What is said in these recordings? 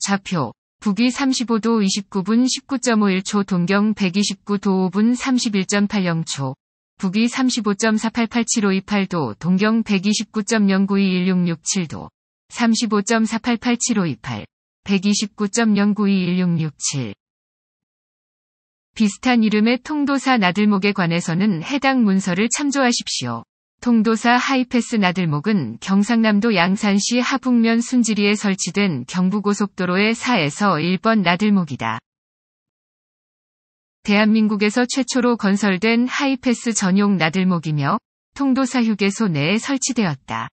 좌표 북위 35도 29분 19.51초 동경 129도 5분 31.80초 북위 35.488758도 동경 129.0921667도 35.488758 129.0921667 비슷한 이름의 통도사 나들목에 관해서는 해당 문서를 참조하십시오. 통도사 하이패스 나들목은 경상남도 양산시 하북면 순지리에 설치된 경부고속도로의 4에서 1번 나들목이다. 대한민국에서 최초로 건설된 하이패스 전용 나들목이며 통도사 휴게소 내에 설치되었다.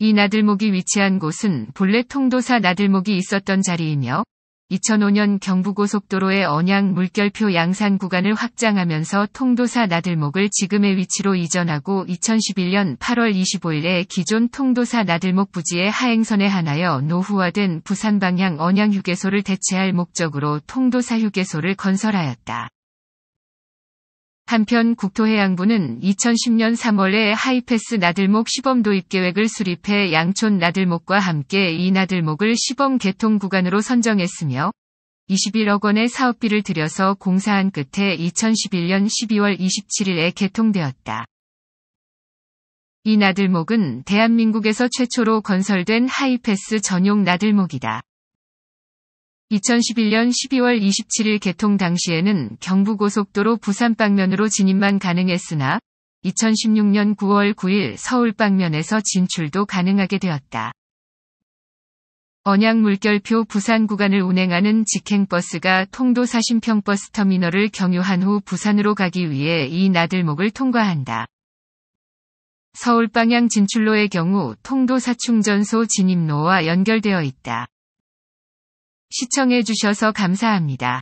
이 나들목이 위치한 곳은 본래 통도사 나들목이 있었던 자리이며 2005년 경부고속도로의 언양 물결표 양산 구간을 확장하면서 통도사 나들목을 지금의 위치로 이전하고 2011년 8월 25일에 기존 통도사 나들목 부지의 하행선에 한하여 노후화된 부산 방향 언양 휴게소를 대체할 목적으로 통도사 휴게소를 건설하였다. 한편 국토해양부는 2010년 3월에 하이패스 나들목 시범 도입 계획을 수립해 양촌 나들목과 함께 이 나들목을 시범 개통 구간으로 선정했으며 21억 원의 사업비를 들여서 공사한 끝에 2011년 12월 27일에 개통되었다. 이 나들목은 대한민국에서 최초로 건설된 하이패스 전용 나들목이다. 2011년 12월 27일 개통 당시에는 경부고속도로 부산 방면으로 진입만 가능했으나 2016년 9월 9일 서울 방면에서 진출도 가능하게 되었다. 언양 물결표 부산 구간을 운행하는 직행버스가 통도 사신평 버스터미널을 경유한 후 부산으로 가기 위해 이 나들목을 통과한다. 서울 방향 진출로의 경우 통도 사충전소 진입로와 연결되어 있다. 시청해주셔서 감사합니다.